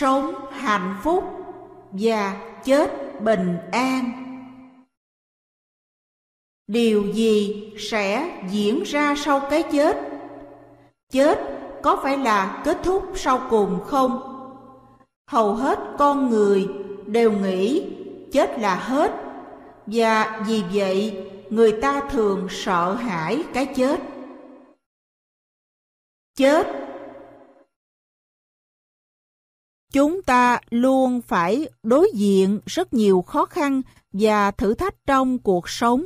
sống hạnh phúc và chết bình an điều gì sẽ diễn ra sau cái chết chết có phải là kết thúc sau cùng không hầu hết con người đều nghĩ chết là hết và vì vậy người ta thường sợ hãi cái chết chết chúng ta luôn phải đối diện rất nhiều khó khăn và thử thách trong cuộc sống.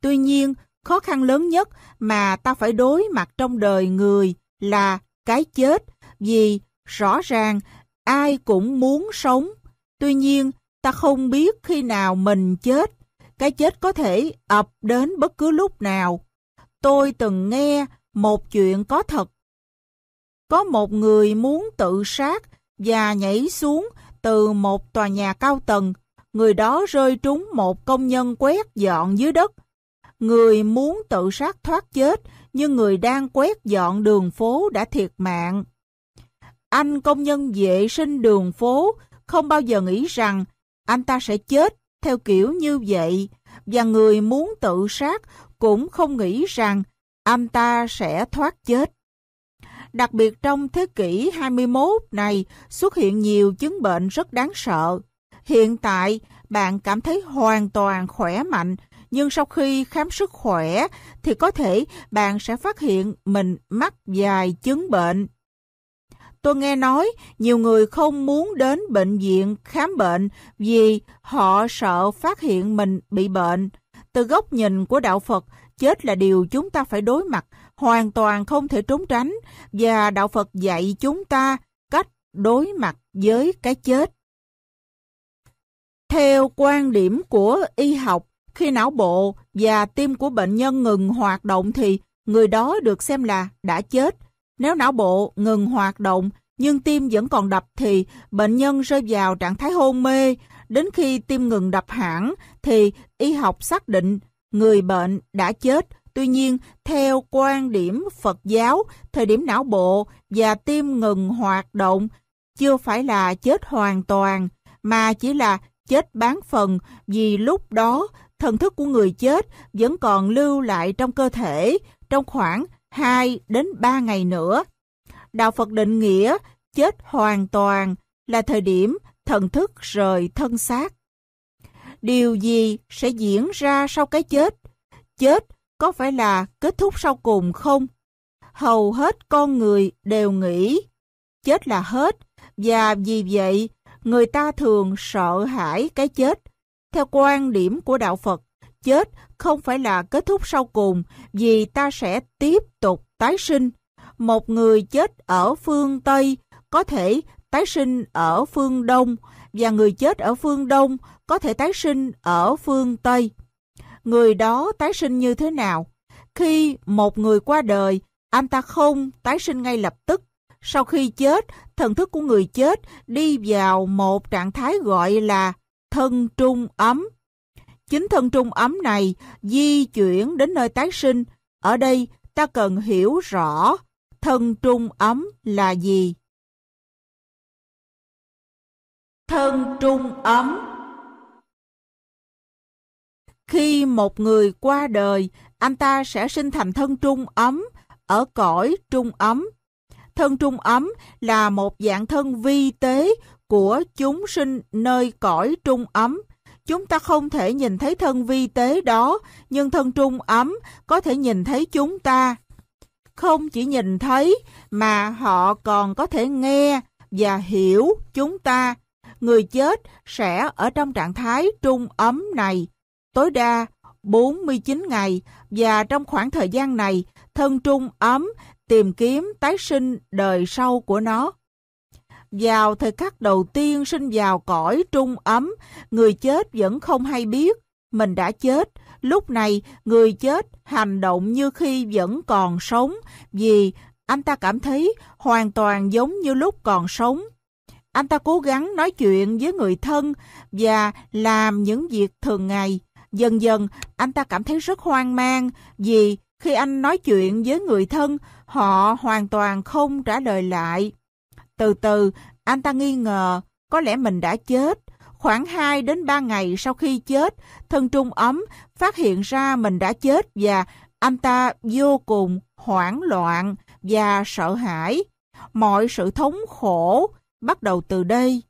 Tuy nhiên, khó khăn lớn nhất mà ta phải đối mặt trong đời người là cái chết, vì rõ ràng ai cũng muốn sống. Tuy nhiên, ta không biết khi nào mình chết. Cái chết có thể ập đến bất cứ lúc nào. Tôi từng nghe một chuyện có thật. Có một người muốn tự sát và nhảy xuống từ một tòa nhà cao tầng. Người đó rơi trúng một công nhân quét dọn dưới đất. Người muốn tự sát thoát chết, nhưng người đang quét dọn đường phố đã thiệt mạng. Anh công nhân vệ sinh đường phố không bao giờ nghĩ rằng anh ta sẽ chết theo kiểu như vậy và người muốn tự sát cũng không nghĩ rằng anh ta sẽ thoát chết. Đặc biệt trong thế kỷ 21 này xuất hiện nhiều chứng bệnh rất đáng sợ. Hiện tại, bạn cảm thấy hoàn toàn khỏe mạnh, nhưng sau khi khám sức khỏe thì có thể bạn sẽ phát hiện mình mắc vài chứng bệnh. Tôi nghe nói nhiều người không muốn đến bệnh viện khám bệnh vì họ sợ phát hiện mình bị bệnh. Từ góc nhìn của đạo Phật, chết là điều chúng ta phải đối mặt hoàn toàn không thể trốn tránh và đạo Phật dạy chúng ta cách đối mặt với cái chết. Theo quan điểm của y học, khi não bộ và tim của bệnh nhân ngừng hoạt động thì người đó được xem là đã chết. Nếu não bộ ngừng hoạt động nhưng tim vẫn còn đập thì bệnh nhân rơi vào trạng thái hôn mê. Đến khi tim ngừng đập hẳn thì y học xác định người bệnh đã chết Tuy nhiên, theo quan điểm Phật giáo, thời điểm não bộ và tim ngừng hoạt động chưa phải là chết hoàn toàn, mà chỉ là chết bán phần vì lúc đó thần thức của người chết vẫn còn lưu lại trong cơ thể trong khoảng 2 đến 3 ngày nữa. Đạo Phật định nghĩa chết hoàn toàn là thời điểm thần thức rời thân xác. Điều gì sẽ diễn ra sau cái chết? Chết có phải là kết thúc sau cùng không? Hầu hết con người đều nghĩ chết là hết và vì vậy người ta thường sợ hãi cái chết. Theo quan điểm của Đạo Phật, chết không phải là kết thúc sau cùng vì ta sẽ tiếp tục tái sinh. Một người chết ở phương Tây có thể tái sinh ở phương Đông và người chết ở phương Đông có thể tái sinh ở phương Tây người đó tái sinh như thế nào. Khi một người qua đời, anh ta không tái sinh ngay lập tức. Sau khi chết, thần thức của người chết đi vào một trạng thái gọi là thân trung ấm. Chính thân trung ấm này di chuyển đến nơi tái sinh. Ở đây, ta cần hiểu rõ thân trung ấm là gì. Thân trung ấm khi một người qua đời, anh ta sẽ sinh thành thân trung ấm ở cõi trung ấm. Thân trung ấm là một dạng thân vi tế của chúng sinh nơi cõi trung ấm. Chúng ta không thể nhìn thấy thân vi tế đó, nhưng thân trung ấm có thể nhìn thấy chúng ta. Không chỉ nhìn thấy mà họ còn có thể nghe và hiểu chúng ta. Người chết sẽ ở trong trạng thái trung ấm này tối đa 49 ngày và trong khoảng thời gian này, thân trung ấm tìm kiếm tái sinh đời sau của nó. Vào thời khắc đầu tiên sinh vào cõi trung ấm, người chết vẫn không hay biết mình đã chết. Lúc này, người chết hành động như khi vẫn còn sống vì anh ta cảm thấy hoàn toàn giống như lúc còn sống. Anh ta cố gắng nói chuyện với người thân và làm những việc thường ngày Dần dần, anh ta cảm thấy rất hoang mang vì khi anh nói chuyện với người thân, họ hoàn toàn không trả lời lại. Từ từ, anh ta nghi ngờ có lẽ mình đã chết. Khoảng 2 đến 3 ngày sau khi chết, thân trung ấm phát hiện ra mình đã chết và anh ta vô cùng hoảng loạn và sợ hãi. Mọi sự thống khổ bắt đầu từ đây.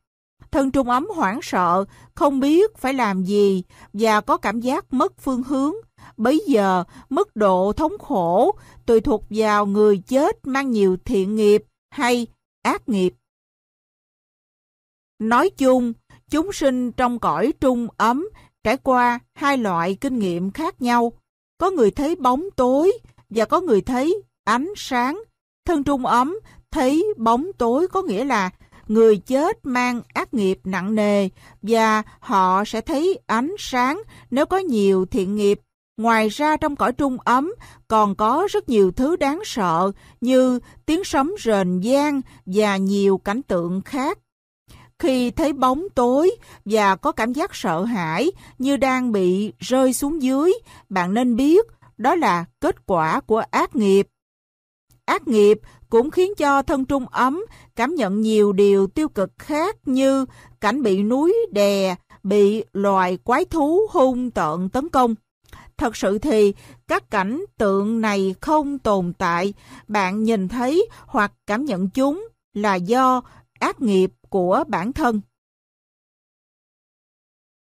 Thân Trung ấm hoảng sợ, không biết phải làm gì và có cảm giác mất phương hướng. bây giờ, mức độ thống khổ tùy thuộc vào người chết mang nhiều thiện nghiệp hay ác nghiệp. Nói chung, chúng sinh trong cõi trung ấm trải qua hai loại kinh nghiệm khác nhau. Có người thấy bóng tối và có người thấy ánh sáng. Thân trung ấm thấy bóng tối có nghĩa là người chết mang ác nghiệp nặng nề và họ sẽ thấy ánh sáng nếu có nhiều thiện nghiệp. Ngoài ra trong cõi trung ấm còn có rất nhiều thứ đáng sợ như tiếng sấm rền vang và nhiều cảnh tượng khác. Khi thấy bóng tối và có cảm giác sợ hãi như đang bị rơi xuống dưới, bạn nên biết đó là kết quả của ác nghiệp. Ác nghiệp cũng khiến cho thân trung ấm cảm nhận nhiều điều tiêu cực khác như cảnh bị núi đè, bị loài quái thú hung tợn tấn công. Thật sự thì các cảnh tượng này không tồn tại, bạn nhìn thấy hoặc cảm nhận chúng là do ác nghiệp của bản thân.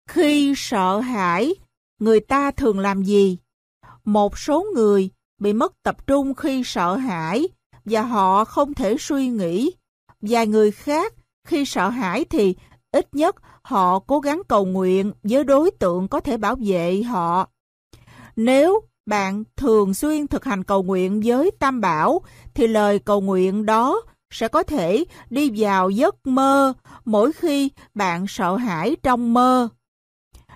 Khi sợ hãi, người ta thường làm gì? Một số người bị mất tập trung khi sợ hãi và họ không thể suy nghĩ. Vài người khác, khi sợ hãi thì ít nhất họ cố gắng cầu nguyện với đối tượng có thể bảo vệ họ. Nếu bạn thường xuyên thực hành cầu nguyện với Tam Bảo, thì lời cầu nguyện đó sẽ có thể đi vào giấc mơ mỗi khi bạn sợ hãi trong mơ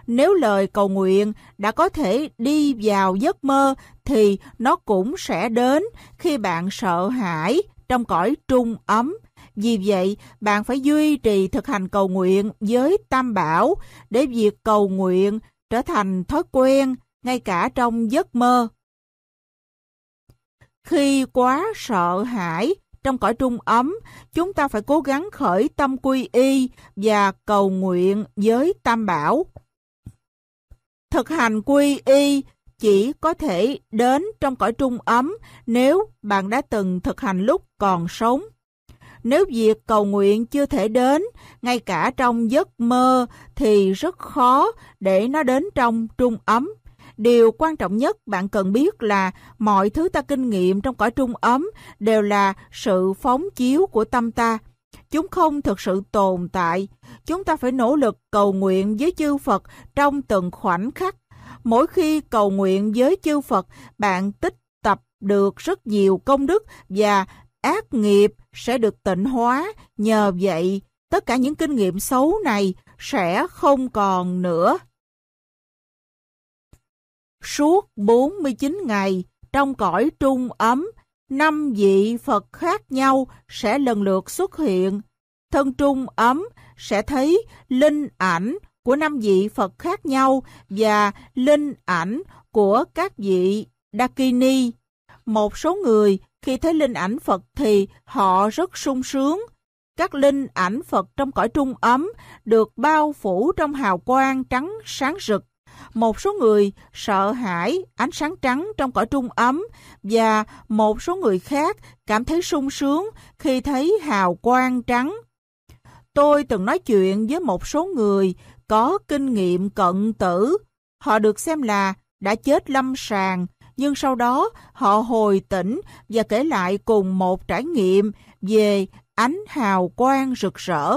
nếu lời cầu nguyện đã có thể đi vào giấc mơ thì nó cũng sẽ đến khi bạn sợ hãi trong cõi trung ấm. Vì vậy, bạn phải duy trì thực hành cầu nguyện với tam bảo để việc cầu nguyện trở thành thói quen ngay cả trong giấc mơ. Khi quá sợ hãi trong cõi trung ấm, chúng ta phải cố gắng khởi tâm quy y và cầu nguyện với tam bảo. Thực hành quy y chỉ có thể đến trong cõi trung ấm nếu bạn đã từng thực hành lúc còn sống. Nếu việc cầu nguyện chưa thể đến, ngay cả trong giấc mơ thì rất khó để nó đến trong trung ấm. Điều quan trọng nhất bạn cần biết là mọi thứ ta kinh nghiệm trong cõi trung ấm đều là sự phóng chiếu của tâm ta Chúng không thực sự tồn tại. Chúng ta phải nỗ lực cầu nguyện với chư Phật trong từng khoảnh khắc. Mỗi khi cầu nguyện với chư Phật, bạn tích tập được rất nhiều công đức và ác nghiệp sẽ được tịnh hóa. Nhờ vậy, tất cả những kinh nghiệm xấu này sẽ không còn nữa. Suốt 49 ngày, trong cõi trung ấm, năm vị Phật khác nhau sẽ lần lượt xuất hiện. Thân trung ấm sẽ thấy linh ảnh của năm vị Phật khác nhau và linh ảnh của các vị Dakini. Một số người khi thấy linh ảnh Phật thì họ rất sung sướng. Các linh ảnh Phật trong cõi trung ấm được bao phủ trong hào quang trắng sáng rực một số người sợ hãi ánh sáng trắng trong cõi trung ấm và một số người khác cảm thấy sung sướng khi thấy hào quang trắng. Tôi từng nói chuyện với một số người có kinh nghiệm cận tử. Họ được xem là đã chết lâm sàng, nhưng sau đó họ hồi tỉnh và kể lại cùng một trải nghiệm về ánh hào quang rực rỡ.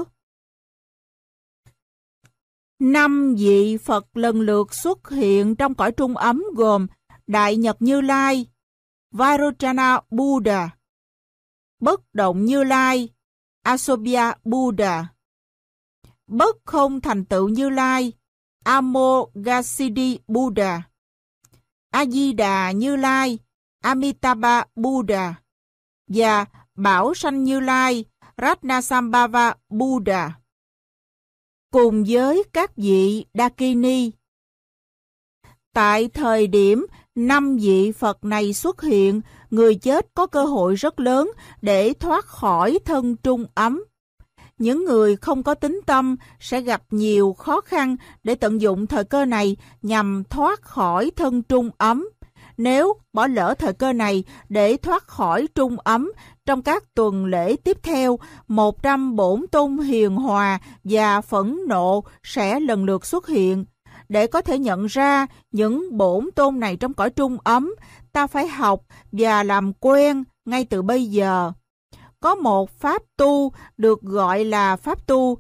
Năm vị Phật lần lượt xuất hiện trong cõi trung ấm gồm Đại Nhật Như Lai, Vairochana Buddha, Bất Động Như Lai, Asobya Buddha, Bất Không Thành Tựu Như Lai, Amoghasiddhi Buddha, A-di-đà Như Lai, Amitabha Buddha và Bảo Sanh Như Lai, Ratnasambhava Buddha cùng với các vị Dakini. Tại thời điểm năm vị Phật này xuất hiện, người chết có cơ hội rất lớn để thoát khỏi thân trung ấm. Những người không có tính tâm sẽ gặp nhiều khó khăn để tận dụng thời cơ này nhằm thoát khỏi thân trung ấm. Nếu bỏ lỡ thời cơ này để thoát khỏi trung ấm trong các tuần lễ tiếp theo, bổn tung hiền hòa và phẫn nộ sẽ lần lượt xuất hiện. Để có thể nhận ra những bổn tôn này trong cõi trung ấm, ta phải học và làm quen ngay từ bây giờ. Có một pháp tu được gọi là pháp tu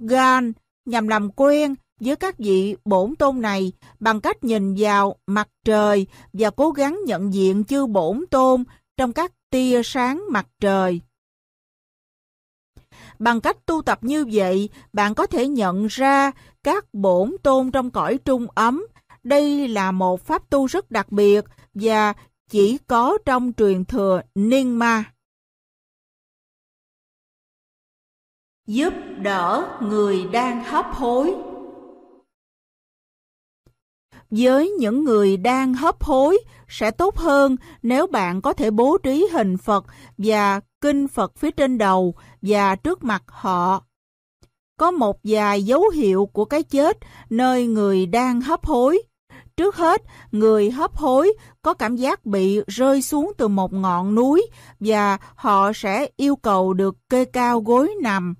gan nhằm làm quen với các vị bổn tôn này bằng cách nhìn vào mặt trời và cố gắng nhận diện chư bổn tôn trong các tia sáng mặt trời. Bằng cách tu tập như vậy, bạn có thể nhận ra các bổn tôn trong cõi trung ấm. Đây là một pháp tu rất đặc biệt và chỉ có trong truyền thừa ninh ma. Giúp đỡ người đang hấp hối với những người đang hấp hối sẽ tốt hơn nếu bạn có thể bố trí hình Phật và kinh Phật phía trên đầu và trước mặt họ. Có một vài dấu hiệu của cái chết nơi người đang hấp hối. Trước hết, người hấp hối có cảm giác bị rơi xuống từ một ngọn núi và họ sẽ yêu cầu được kê cao gối nằm.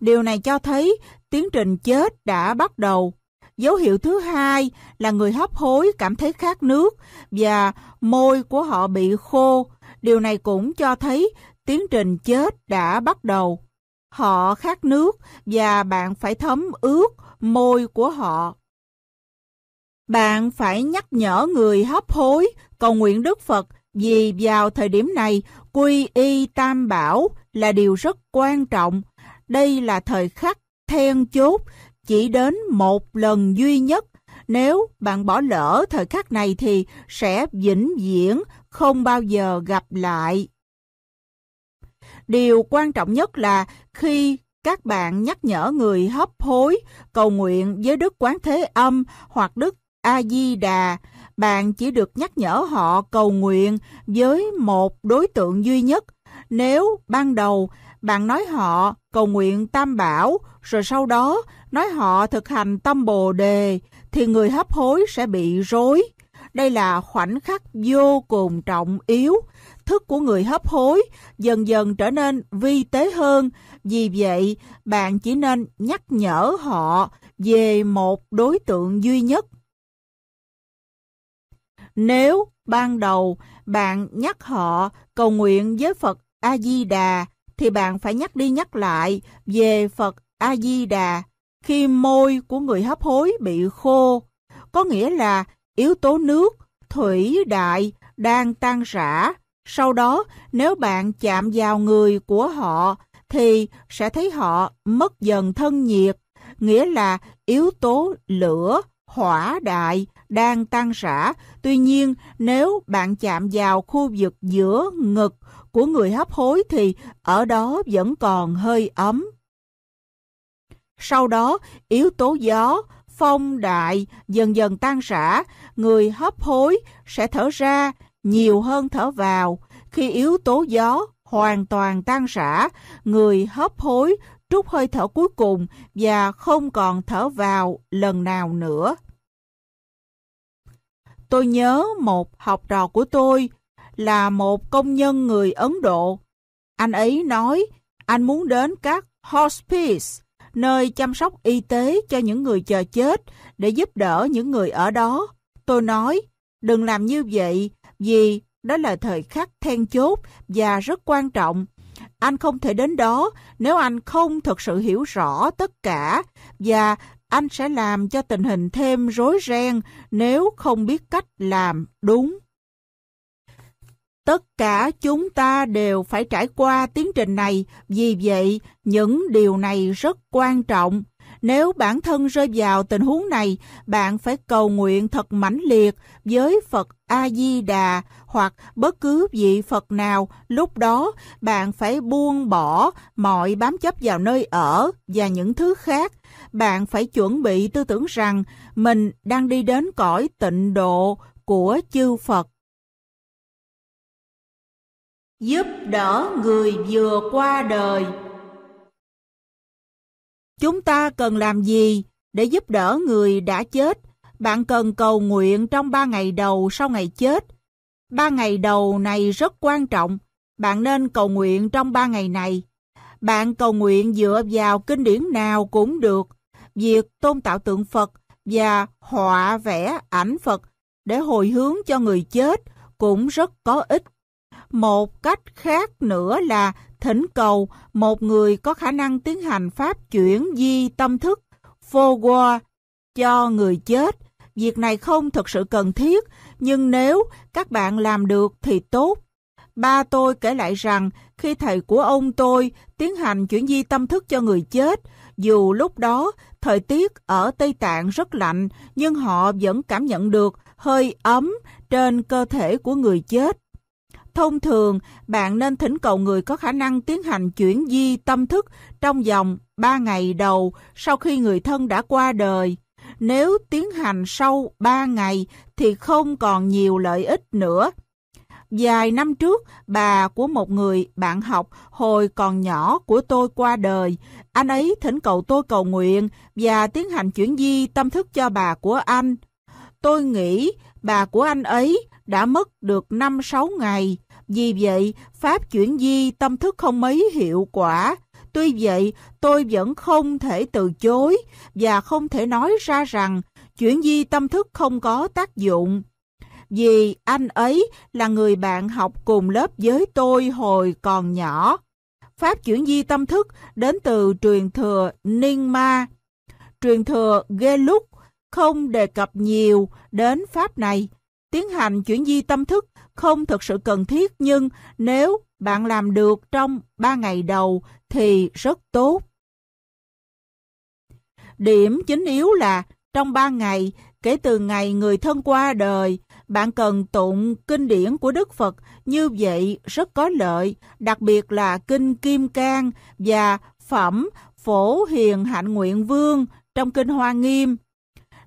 Điều này cho thấy tiến trình chết đã bắt đầu Dấu hiệu thứ hai là người hấp hối cảm thấy khát nước và môi của họ bị khô. Điều này cũng cho thấy tiến trình chết đã bắt đầu. Họ khát nước và bạn phải thấm ướt môi của họ. Bạn phải nhắc nhở người hấp hối cầu nguyện Đức Phật vì vào thời điểm này quy y tam bảo là điều rất quan trọng. Đây là thời khắc then chốt chỉ đến một lần duy nhất. Nếu bạn bỏ lỡ thời khắc này thì sẽ vĩnh viễn không bao giờ gặp lại. Điều quan trọng nhất là khi các bạn nhắc nhở người hấp hối cầu nguyện với Đức Quán Thế Âm hoặc Đức A-di-đà, bạn chỉ được nhắc nhở họ cầu nguyện với một đối tượng duy nhất. Nếu ban đầu bạn nói họ cầu nguyện tam bảo, rồi sau đó nói họ thực hành tâm Bồ Đề thì người hấp hối sẽ bị rối. Đây là khoảnh khắc vô cùng trọng yếu. Thức của người hấp hối dần dần trở nên vi tế hơn. Vì vậy, bạn chỉ nên nhắc nhở họ về một đối tượng duy nhất. Nếu ban đầu bạn nhắc họ cầu nguyện với Phật A-di-đà, thì bạn phải nhắc đi nhắc lại về Phật A-di-đà khi môi của người hấp hối bị khô, có nghĩa là yếu tố nước, thủy đại đang tan rã. Sau đó, nếu bạn chạm vào người của họ thì sẽ thấy họ mất dần thân nhiệt, nghĩa là yếu tố lửa, hỏa đại đang tan rã. Tuy nhiên, nếu bạn chạm vào khu vực giữa ngực của người hấp hối thì ở đó vẫn còn hơi ấm. Sau đó, yếu tố gió, phong đại dần dần tan rã, người hấp hối sẽ thở ra nhiều hơn thở vào. Khi yếu tố gió hoàn toàn tan rã, người hấp hối trút hơi thở cuối cùng và không còn thở vào lần nào nữa. Tôi nhớ một học trò của tôi là một công nhân người Ấn Độ. Anh ấy nói anh muốn đến các hospice nơi chăm sóc y tế cho những người chờ chết để giúp đỡ những người ở đó. Tôi nói, đừng làm như vậy vì đó là thời khắc then chốt và rất quan trọng. Anh không thể đến đó nếu anh không thực sự hiểu rõ tất cả và anh sẽ làm cho tình hình thêm rối ren nếu không biết cách làm đúng. Tất cả chúng ta đều phải trải qua tiến trình này, vì vậy những điều này rất quan trọng. Nếu bản thân rơi vào tình huống này, bạn phải cầu nguyện thật mãnh liệt với Phật A-di-đà hoặc bất cứ vị Phật nào. Lúc đó, bạn phải buông bỏ mọi bám chấp vào nơi ở và những thứ khác. Bạn phải chuẩn bị tư tưởng rằng mình đang đi đến cõi tịnh độ của chư Phật giúp đỡ người vừa qua đời. Chúng ta cần làm gì để giúp đỡ người đã chết? Bạn cần cầu nguyện trong ba ngày đầu sau ngày chết. Ba ngày đầu này rất quan trọng. Bạn nên cầu nguyện trong ba ngày này. Bạn cầu nguyện dựa vào kinh điển nào cũng được. Việc tôn tạo tượng Phật và họa vẽ ảnh Phật để hồi hướng cho người chết cũng rất có ích một cách khác nữa là thỉnh cầu một người có khả năng tiến hành pháp chuyển di tâm thức forward cho người chết. Việc này không thực sự cần thiết, nhưng nếu các bạn làm được thì tốt. Ba tôi kể lại rằng khi thầy của ông tôi tiến hành chuyển di tâm thức cho người chết, dù lúc đó thời tiết ở Tây Tạng rất lạnh nhưng họ vẫn cảm nhận được hơi ấm trên cơ thể của người chết. Thông thường, bạn nên thỉnh cầu người có khả năng tiến hành chuyển di tâm thức trong vòng 3 ngày đầu sau khi người thân đã qua đời. Nếu tiến hành sau 3 ngày thì không còn nhiều lợi ích nữa. Vài năm trước, bà của một người bạn học hồi còn nhỏ của tôi qua đời. Anh ấy thỉnh cầu tôi cầu nguyện và tiến hành chuyển di tâm thức cho bà của anh. Tôi nghĩ bà của anh ấy đã mất được 5-6 ngày. Vì vậy, pháp chuyển di tâm thức không mấy hiệu quả. Tuy vậy, tôi vẫn không thể từ chối và không thể nói ra rằng chuyển di tâm thức không có tác dụng. Vì anh ấy là người bạn học cùng lớp với tôi hồi còn nhỏ. Pháp chuyển di tâm thức đến từ truyền thừa Ningma. Truyền thừa Gelug không đề cập nhiều đến pháp này. Tiến hành chuyển di tâm thức không thực sự cần thiết nhưng nếu bạn làm được trong 3 ngày đầu thì rất tốt. Điểm chính yếu là trong 3 ngày kể từ ngày người thân qua đời, bạn cần tụng kinh điển của Đức Phật như vậy rất có lợi, đặc biệt là kinh Kim Cang và phẩm Phổ Hiền Hạnh Nguyện Vương trong kinh Hoa Nghiêm.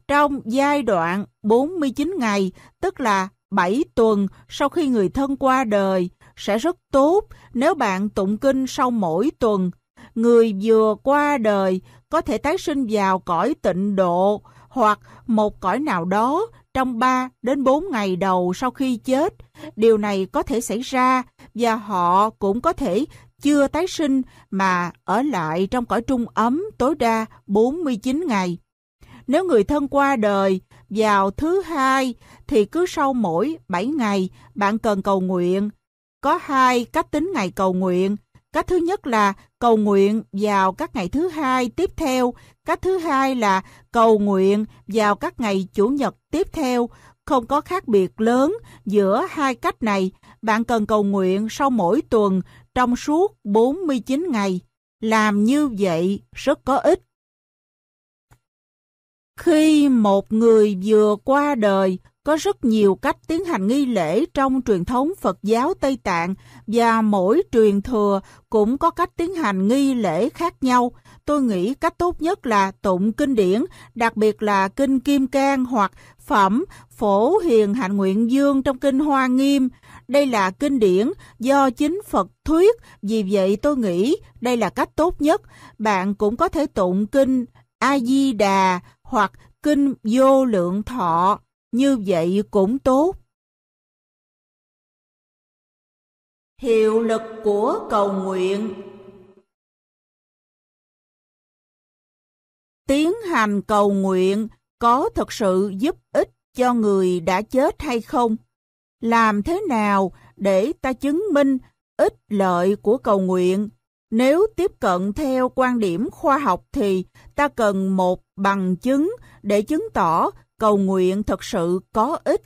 Trong giai đoạn 49 ngày, tức là 7 tuần sau khi người thân qua đời sẽ rất tốt nếu bạn tụng kinh sau mỗi tuần. Người vừa qua đời có thể tái sinh vào cõi tịnh độ hoặc một cõi nào đó trong 3 đến 4 ngày đầu sau khi chết. Điều này có thể xảy ra và họ cũng có thể chưa tái sinh mà ở lại trong cõi trung ấm tối đa 49 ngày. Nếu người thân qua đời vào thứ hai thì cứ sau mỗi 7 ngày bạn cần cầu nguyện. Có hai cách tính ngày cầu nguyện. Cách thứ nhất là cầu nguyện vào các ngày thứ hai tiếp theo. Cách thứ hai là cầu nguyện vào các ngày chủ nhật tiếp theo. Không có khác biệt lớn giữa hai cách này. Bạn cần cầu nguyện sau mỗi tuần trong suốt 49 ngày. Làm như vậy rất có ích. Khi một người vừa qua đời, có rất nhiều cách tiến hành nghi lễ trong truyền thống Phật giáo Tây Tạng và mỗi truyền thừa cũng có cách tiến hành nghi lễ khác nhau. Tôi nghĩ cách tốt nhất là tụng kinh điển, đặc biệt là kinh Kim Cang hoặc phẩm Phổ Hiền Hạnh Nguyện Dương trong kinh Hoa Nghiêm. Đây là kinh điển do chính Phật thuyết, vì vậy tôi nghĩ đây là cách tốt nhất. Bạn cũng có thể tụng kinh A-di-đà hoặc kinh Vô Lượng Thọ như vậy cũng tốt. Hiệu lực của cầu nguyện Tiến hành cầu nguyện có thực sự giúp ích cho người đã chết hay không? Làm thế nào để ta chứng minh ích lợi của cầu nguyện? Nếu tiếp cận theo quan điểm khoa học thì ta cần một bằng chứng để chứng tỏ cầu nguyện thật sự có ích.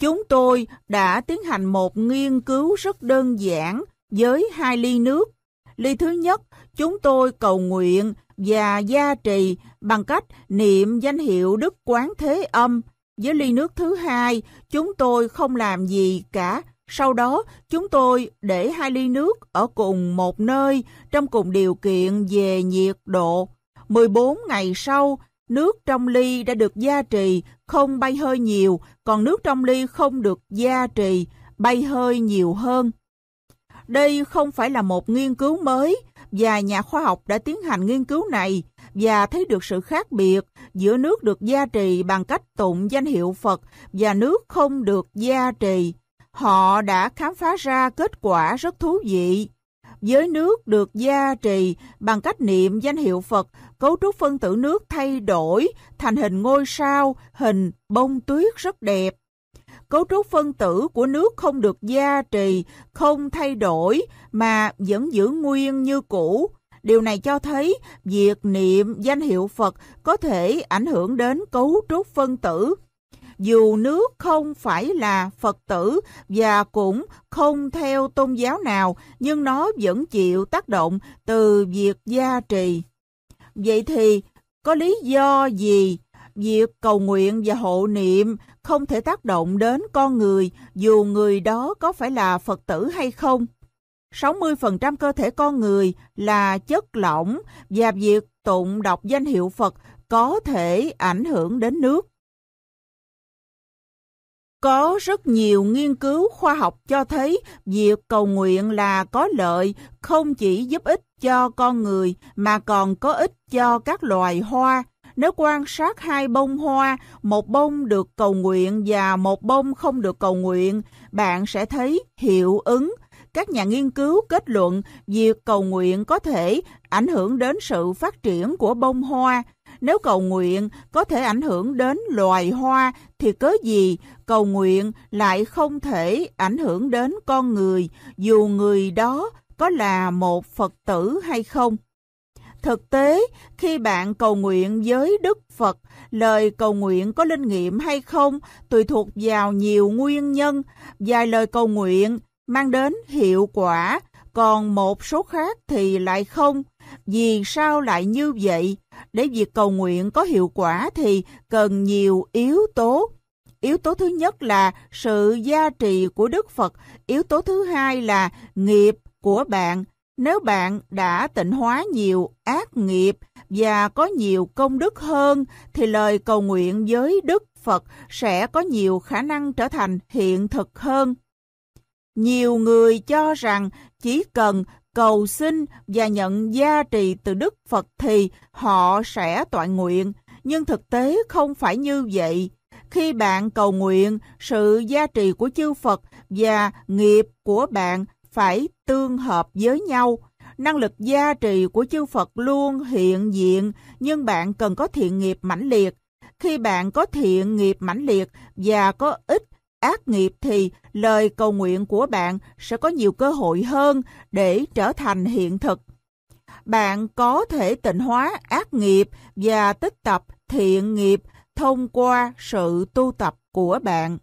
Chúng tôi đã tiến hành một nghiên cứu rất đơn giản với hai ly nước. Ly thứ nhất, chúng tôi cầu nguyện và gia trì bằng cách niệm danh hiệu Đức Quán Thế Âm. Với ly nước thứ hai, chúng tôi không làm gì cả. Sau đó, chúng tôi để hai ly nước ở cùng một nơi trong cùng điều kiện về nhiệt độ. 14 ngày sau, Nước trong ly đã được gia trì, không bay hơi nhiều, còn nước trong ly không được gia trì, bay hơi nhiều hơn. Đây không phải là một nghiên cứu mới, và nhà khoa học đã tiến hành nghiên cứu này và thấy được sự khác biệt giữa nước được gia trì bằng cách tụng danh hiệu Phật và nước không được gia trì. Họ đã khám phá ra kết quả rất thú vị. Giới nước được gia trì bằng cách niệm danh hiệu Phật, cấu trúc phân tử nước thay đổi thành hình ngôi sao, hình bông tuyết rất đẹp. Cấu trúc phân tử của nước không được gia trì, không thay đổi mà vẫn giữ nguyên như cũ. Điều này cho thấy việc niệm danh hiệu Phật có thể ảnh hưởng đến cấu trúc phân tử dù nước không phải là Phật tử và cũng không theo tôn giáo nào, nhưng nó vẫn chịu tác động từ việc gia trì. Vậy thì, có lý do gì việc cầu nguyện và hộ niệm không thể tác động đến con người dù người đó có phải là Phật tử hay không? 60% cơ thể con người là chất lỏng và việc tụng đọc danh hiệu Phật có thể ảnh hưởng đến nước. Có rất nhiều nghiên cứu khoa học cho thấy việc cầu nguyện là có lợi, không chỉ giúp ích cho con người mà còn có ích cho các loài hoa. Nếu quan sát hai bông hoa, một bông được cầu nguyện và một bông không được cầu nguyện, bạn sẽ thấy hiệu ứng. Các nhà nghiên cứu kết luận việc cầu nguyện có thể ảnh hưởng đến sự phát triển của bông hoa. Nếu cầu nguyện có thể ảnh hưởng đến loài hoa thì cớ gì cầu nguyện lại không thể ảnh hưởng đến con người dù người đó có là một Phật tử hay không? Thực tế, khi bạn cầu nguyện với Đức Phật, lời cầu nguyện có linh nghiệm hay không tùy thuộc vào nhiều nguyên nhân. Vài lời cầu nguyện mang đến hiệu quả, còn một số khác thì lại không. Vì sao lại như vậy? Để việc cầu nguyện có hiệu quả thì cần nhiều yếu tố. Yếu tố thứ nhất là sự gia trì của Đức Phật, yếu tố thứ hai là nghiệp của bạn. Nếu bạn đã tịnh hóa nhiều ác nghiệp và có nhiều công đức hơn thì lời cầu nguyện với Đức Phật sẽ có nhiều khả năng trở thành hiện thực hơn. Nhiều người cho rằng chỉ cần cầu xin và nhận gia trì từ Đức Phật thì họ sẽ tọa nguyện. Nhưng thực tế không phải như vậy. Khi bạn cầu nguyện, sự gia trì của chư Phật và nghiệp của bạn phải tương hợp với nhau. Năng lực gia trì của chư Phật luôn hiện diện, nhưng bạn cần có thiện nghiệp mãnh liệt. Khi bạn có thiện nghiệp mãnh liệt và có ích ác nghiệp thì lời cầu nguyện của bạn sẽ có nhiều cơ hội hơn để trở thành hiện thực. Bạn có thể tịnh hóa ác nghiệp và tích tập thiện nghiệp thông qua sự tu tập của bạn.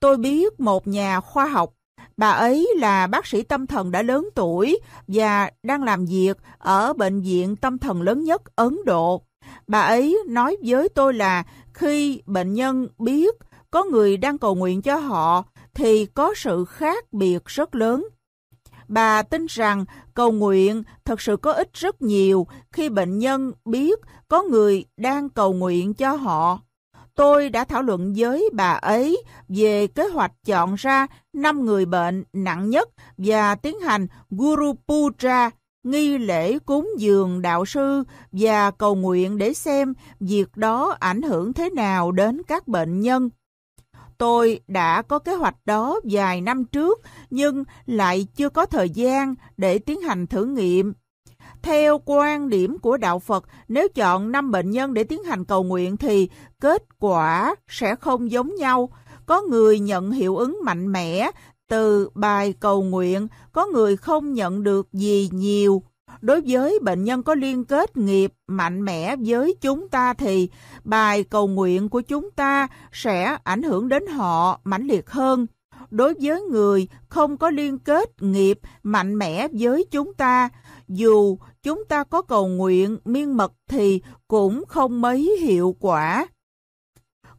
Tôi biết một nhà khoa học, bà ấy là bác sĩ tâm thần đã lớn tuổi và đang làm việc ở bệnh viện tâm thần lớn nhất Ấn Độ. Bà ấy nói với tôi là khi bệnh nhân biết có người đang cầu nguyện cho họ thì có sự khác biệt rất lớn. Bà tin rằng cầu nguyện thật sự có ích rất nhiều khi bệnh nhân biết có người đang cầu nguyện cho họ. Tôi đã thảo luận với bà ấy về kế hoạch chọn ra 5 người bệnh nặng nhất và tiến hành Guru Puja, nghi lễ cúng dường đạo sư và cầu nguyện để xem việc đó ảnh hưởng thế nào đến các bệnh nhân. Tôi đã có kế hoạch đó vài năm trước nhưng lại chưa có thời gian để tiến hành thử nghiệm. Theo quan điểm của Đạo Phật, nếu chọn 5 bệnh nhân để tiến hành cầu nguyện thì kết quả sẽ không giống nhau. Có người nhận hiệu ứng mạnh mẽ từ bài cầu nguyện, có người không nhận được gì nhiều đối với bệnh nhân có liên kết nghiệp mạnh mẽ với chúng ta thì bài cầu nguyện của chúng ta sẽ ảnh hưởng đến họ mãnh liệt hơn. Đối với người không có liên kết nghiệp mạnh mẽ với chúng ta, dù chúng ta có cầu nguyện miên mật thì cũng không mấy hiệu quả.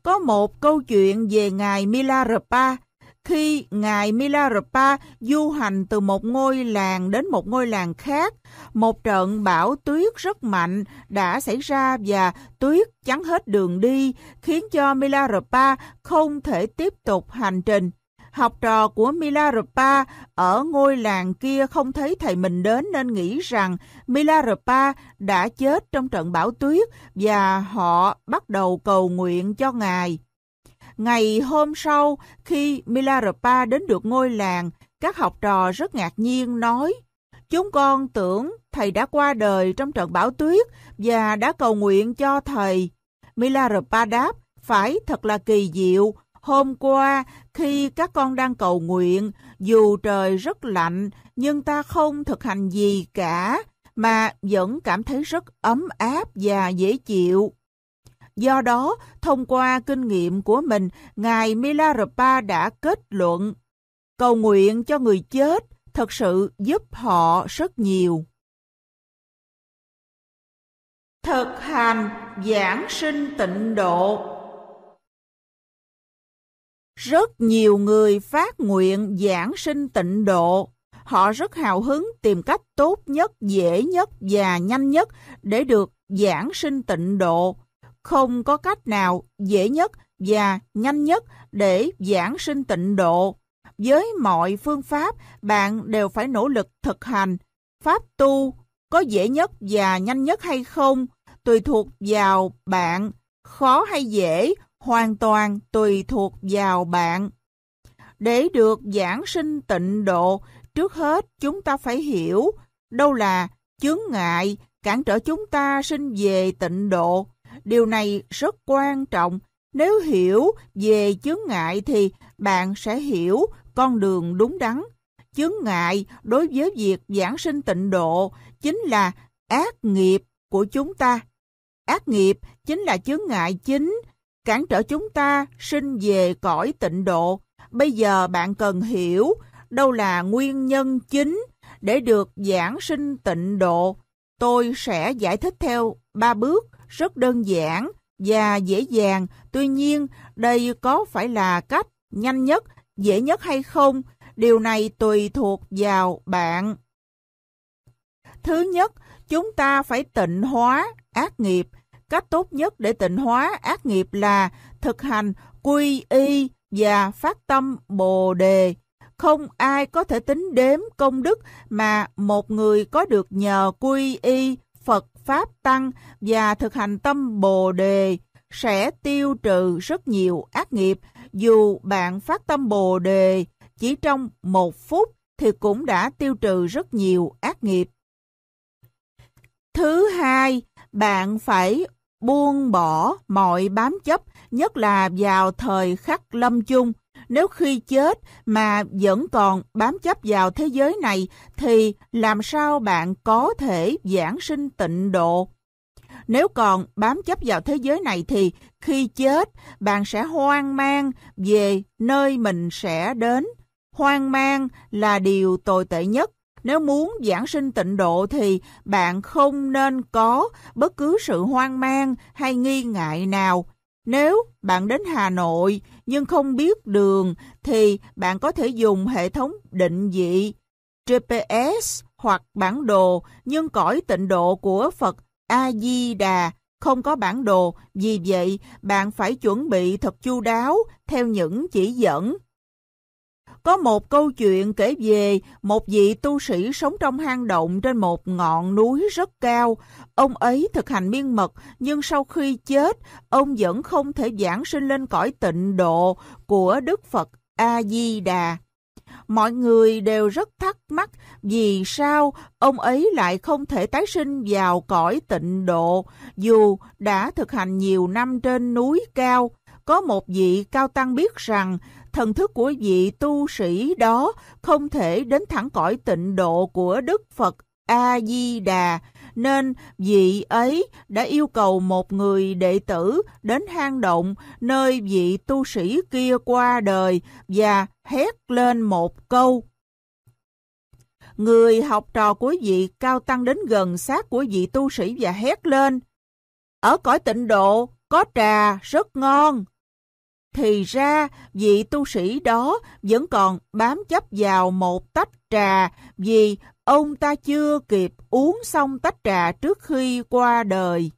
Có một câu chuyện về Ngài Milarepa, khi Ngài Milarepa du hành từ một ngôi làng đến một ngôi làng khác, một trận bão tuyết rất mạnh đã xảy ra và tuyết chắn hết đường đi, khiến cho Milarepa không thể tiếp tục hành trình. Học trò của Milarepa ở ngôi làng kia không thấy thầy mình đến nên nghĩ rằng Milarepa đã chết trong trận bão tuyết và họ bắt đầu cầu nguyện cho Ngài. Ngày hôm sau, khi Milarepa đến được ngôi làng, các học trò rất ngạc nhiên nói, Chúng con tưởng thầy đã qua đời trong trận bão tuyết và đã cầu nguyện cho thầy. Milarepa đáp, phải thật là kỳ diệu. Hôm qua, khi các con đang cầu nguyện, dù trời rất lạnh, nhưng ta không thực hành gì cả, mà vẫn cảm thấy rất ấm áp và dễ chịu. Do đó, thông qua kinh nghiệm của mình, Ngài Milarepa đã kết luận cầu nguyện cho người chết thật sự giúp họ rất nhiều. Thực hành giảng sinh tịnh độ Rất nhiều người phát nguyện giảng sinh tịnh độ. Họ rất hào hứng tìm cách tốt nhất, dễ nhất và nhanh nhất để được giảng sinh tịnh độ không có cách nào dễ nhất và nhanh nhất để giảng sinh tịnh độ. Với mọi phương pháp, bạn đều phải nỗ lực thực hành. Pháp tu có dễ nhất và nhanh nhất hay không tùy thuộc vào bạn, khó hay dễ hoàn toàn tùy thuộc vào bạn. Để được giảng sinh tịnh độ, trước hết chúng ta phải hiểu đâu là chướng ngại cản trở chúng ta sinh về tịnh độ Điều này rất quan trọng. Nếu hiểu về chướng ngại thì bạn sẽ hiểu con đường đúng đắn. Chướng ngại đối với việc giảng sinh tịnh độ chính là ác nghiệp của chúng ta. Ác nghiệp chính là chướng ngại chính, cản trở chúng ta sinh về cõi tịnh độ. Bây giờ bạn cần hiểu đâu là nguyên nhân chính để được giảng sinh tịnh độ. Tôi sẽ giải thích theo ba bước rất đơn giản và dễ dàng. Tuy nhiên, đây có phải là cách nhanh nhất, dễ nhất hay không? Điều này tùy thuộc vào bạn. Thứ nhất, chúng ta phải tịnh hóa ác nghiệp. Cách tốt nhất để tịnh hóa ác nghiệp là thực hành quy y và phát tâm bồ đề. Không ai có thể tính đếm công đức mà một người có được nhờ quy y Phật Pháp Tăng và thực hành tâm Bồ Đề sẽ tiêu trừ rất nhiều ác nghiệp. Dù bạn phát tâm Bồ Đề chỉ trong một phút thì cũng đã tiêu trừ rất nhiều ác nghiệp. Thứ hai, bạn phải buông bỏ mọi bám chấp, nhất là vào thời khắc lâm chung nếu khi chết mà vẫn còn bám chấp vào thế giới này thì làm sao bạn có thể giảng sinh tịnh độ? Nếu còn bám chấp vào thế giới này thì khi chết bạn sẽ hoang mang về nơi mình sẽ đến. Hoang mang là điều tồi tệ nhất. Nếu muốn giảng sinh tịnh độ thì bạn không nên có bất cứ sự hoang mang hay nghi ngại nào nếu bạn đến Hà Nội nhưng không biết đường thì bạn có thể dùng hệ thống định vị GPS hoặc bản đồ nhưng cõi tịnh độ của Phật A-di-đà không có bản đồ, vì vậy bạn phải chuẩn bị thật chu đáo theo những chỉ dẫn. Có một câu chuyện kể về một vị tu sĩ sống trong hang động trên một ngọn núi rất cao. Ông ấy thực hành miên mật, nhưng sau khi chết, ông vẫn không thể giảng sinh lên cõi tịnh độ của Đức Phật A-di-đà. Mọi người đều rất thắc mắc vì sao ông ấy lại không thể tái sinh vào cõi tịnh độ dù đã thực hành nhiều năm trên núi cao. Có một vị cao tăng biết rằng thần thức của vị tu sĩ đó không thể đến thẳng cõi tịnh độ của Đức Phật A-di-đà, nên vị ấy đã yêu cầu một người đệ tử đến hang động nơi vị tu sĩ kia qua đời và hét lên một câu. Người học trò của vị cao tăng đến gần sát của vị tu sĩ và hét lên. Ở cõi tịnh độ có trà rất ngon thì ra vị tu sĩ đó vẫn còn bám chấp vào một tách trà vì ông ta chưa kịp uống xong tách trà trước khi qua đời.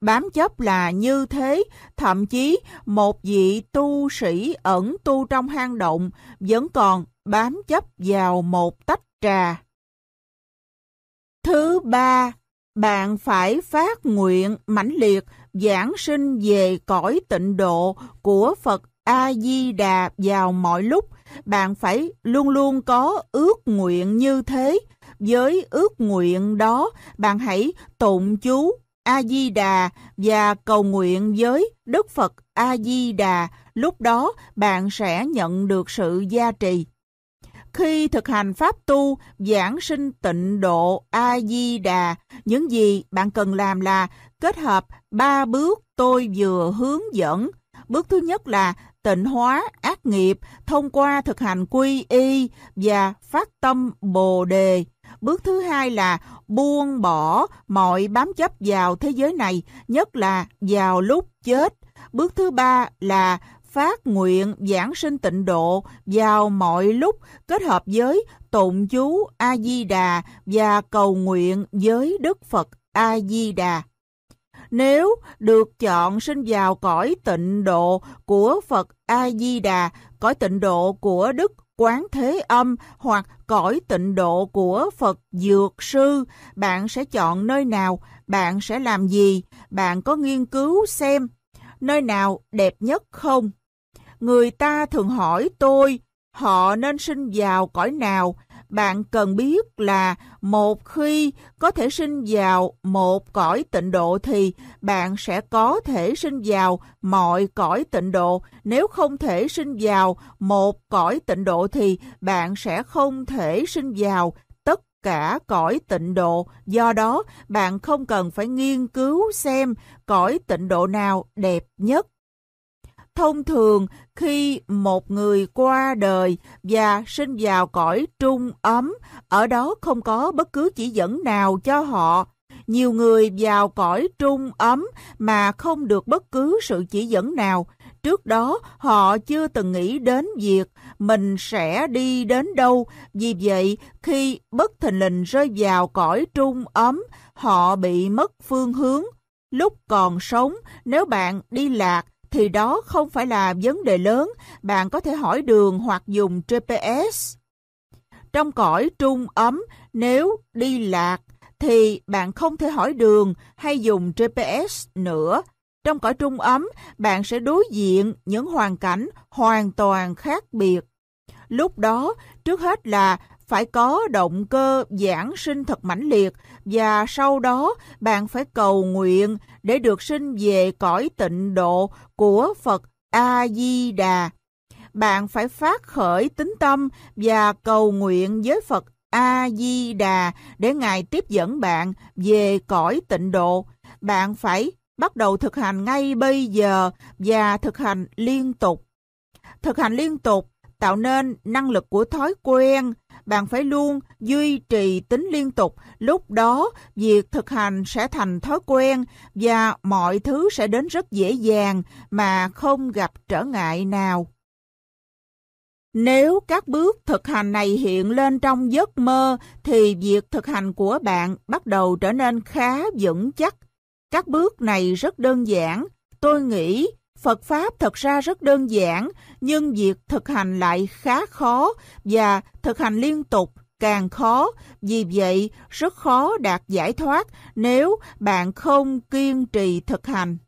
Bám chấp là như thế, thậm chí một vị tu sĩ ẩn tu trong hang động vẫn còn bám chấp vào một tách trà. Thứ ba, bạn phải phát nguyện mãnh liệt giảng sinh về cõi tịnh độ của Phật A-di-đà vào mọi lúc. Bạn phải luôn luôn có ước nguyện như thế. Với ước nguyện đó, bạn hãy tụng chú A-di-đà và cầu nguyện với Đức Phật A-di-đà. Lúc đó, bạn sẽ nhận được sự gia trì khi thực hành pháp tu, giảng sinh tịnh độ A-di-đà, những gì bạn cần làm là kết hợp ba bước tôi vừa hướng dẫn. Bước thứ nhất là tịnh hóa ác nghiệp thông qua thực hành quy y và phát tâm bồ đề. Bước thứ hai là buông bỏ mọi bám chấp vào thế giới này, nhất là vào lúc chết. Bước thứ ba là phát nguyện giảng sinh tịnh độ vào mọi lúc kết hợp với tụng chú A Di Đà và cầu nguyện với Đức Phật A Di Đà. Nếu được chọn sinh vào cõi tịnh độ của Phật A Di Đà, cõi tịnh độ của Đức Quán Thế Âm hoặc cõi tịnh độ của Phật Dược Sư, bạn sẽ chọn nơi nào, bạn sẽ làm gì, bạn có nghiên cứu xem nơi nào đẹp nhất không? người ta thường hỏi tôi họ nên sinh vào cõi nào. Bạn cần biết là một khi có thể sinh vào một cõi tịnh độ thì bạn sẽ có thể sinh vào mọi cõi tịnh độ. Nếu không thể sinh vào một cõi tịnh độ thì bạn sẽ không thể sinh vào tất cả cõi tịnh độ. Do đó, bạn không cần phải nghiên cứu xem cõi tịnh độ nào đẹp nhất thông thường khi một người qua đời và sinh vào cõi trung ấm, ở đó không có bất cứ chỉ dẫn nào cho họ. Nhiều người vào cõi trung ấm mà không được bất cứ sự chỉ dẫn nào. Trước đó họ chưa từng nghĩ đến việc mình sẽ đi đến đâu. Vì vậy, khi bất thình lình rơi vào cõi trung ấm, họ bị mất phương hướng. Lúc còn sống, nếu bạn đi lạc thì đó không phải là vấn đề lớn, bạn có thể hỏi đường hoặc dùng GPS. Trong cõi trung ấm, nếu đi lạc thì bạn không thể hỏi đường hay dùng GPS nữa. Trong cõi trung ấm, bạn sẽ đối diện những hoàn cảnh hoàn toàn khác biệt. Lúc đó, trước hết là phải có động cơ giảng sinh thật mãnh liệt và sau đó bạn phải cầu nguyện để được sinh về cõi tịnh độ của Phật A-di-đà. Bạn phải phát khởi tính tâm và cầu nguyện với Phật A-di-đà để Ngài tiếp dẫn bạn về cõi tịnh độ. Bạn phải bắt đầu thực hành ngay bây giờ và thực hành liên tục. Thực hành liên tục tạo nên năng lực của thói quen bạn phải luôn duy trì tính liên tục lúc đó việc thực hành sẽ thành thói quen và mọi thứ sẽ đến rất dễ dàng mà không gặp trở ngại nào nếu các bước thực hành này hiện lên trong giấc mơ thì việc thực hành của bạn bắt đầu trở nên khá vững chắc các bước này rất đơn giản tôi nghĩ Phật Pháp thật ra rất đơn giản, nhưng việc thực hành lại khá khó và thực hành liên tục càng khó. Vì vậy, rất khó đạt giải thoát nếu bạn không kiên trì thực hành.